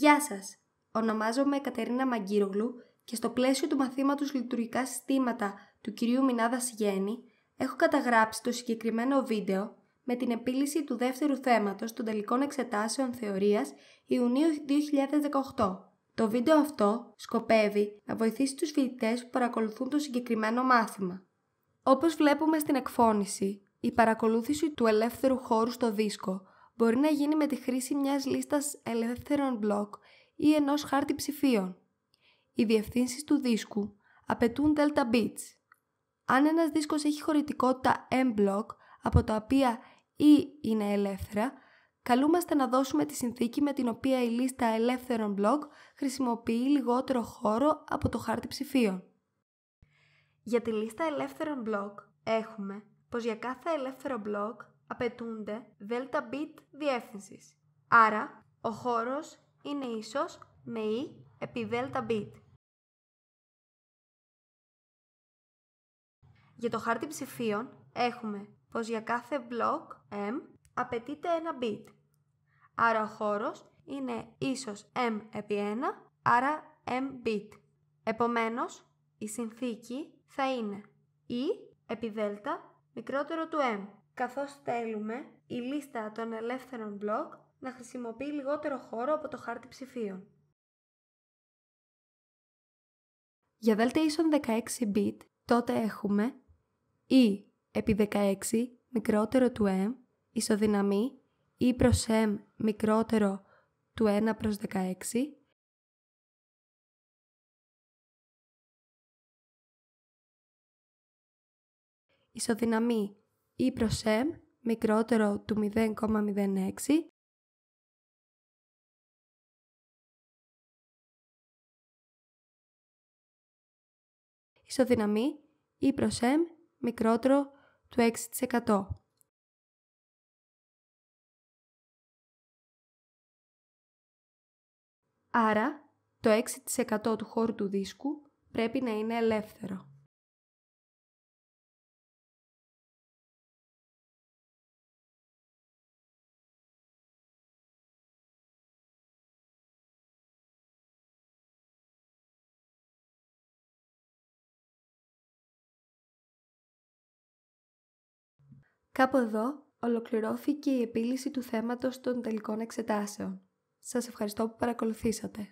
Γεια σας! Ονομάζομαι Κατερίνα Μαγκύρογλου και στο πλαίσιο του μαθήματος Λειτουργικά Συστήματα του κυρίου Μινάδα Σιγένη έχω καταγράψει το συγκεκριμένο βίντεο με την επίλυση του δεύτερου θέματος των τελικών εξετάσεων θεωρίας Ιουνίου 2018. Το βίντεο αυτό σκοπεύει να βοηθήσει τους φοιτητές που παρακολουθούν το συγκεκριμένο μάθημα. Όπως βλέπουμε στην εκφώνηση, η παρακολούθηση του ελεύθερου χώρου στο δίσκο μπορεί να γίνει με τη χρήση μιας λίστας ελεύθερων μπλοκ ή ενός χάρτη ψηφίων. Οι διευθύνσεις του δίσκου απαιτούν delta bits. Αν ένας δίσκος έχει χωρητικότητα M block, από τα οποία E είναι ελεύθερα, καλούμαστε να δώσουμε τη συνθήκη με την οποία η λίστα ελεύθερων μπλοκ χρησιμοποιεί λιγότερο χώρο από το χάρτη ψηφίων. Για τη λίστα ελεύθερων μπλοκ έχουμε πως για κάθε ελεύθερο μπλοκ απαιτούνται δελτα bit διεύθυνσης. Άρα, ο χώρος είναι ίσος με η επί δελτα bit. Για το χάρτη ψηφίων έχουμε πως για κάθε μπλοκ M απαιτείται ένα bit. Άρα ο χώρος είναι ίσος M επί 1, άρα M bit. Επομένως, η συνθήκη θα είναι η επί δέλτα μικρότερο του M, καθώς θέλουμε η λίστα των ελεύθερων μπλοκ να χρησιμοποιεί λιγότερο χώρο από το χάρτη ψηφίων. Για δέλτα 16 bit, τότε έχουμε E επί 16 μικρότερο του M ισοδυναμεί E προς M μικρότερο του 1 προς 16 ισοδυναμεί ή προς M μικρότερο του 0,06 ισοδυναμεί ή προς M μικρότερο του 6%. Άρα, το 6% του χώρου του δίσκου πρέπει να είναι ελεύθερο. Κάπου εδώ ολοκληρώθηκε η επίλυση του θέματος των τελικών εξετάσεων. Σας ευχαριστώ που παρακολουθήσατε.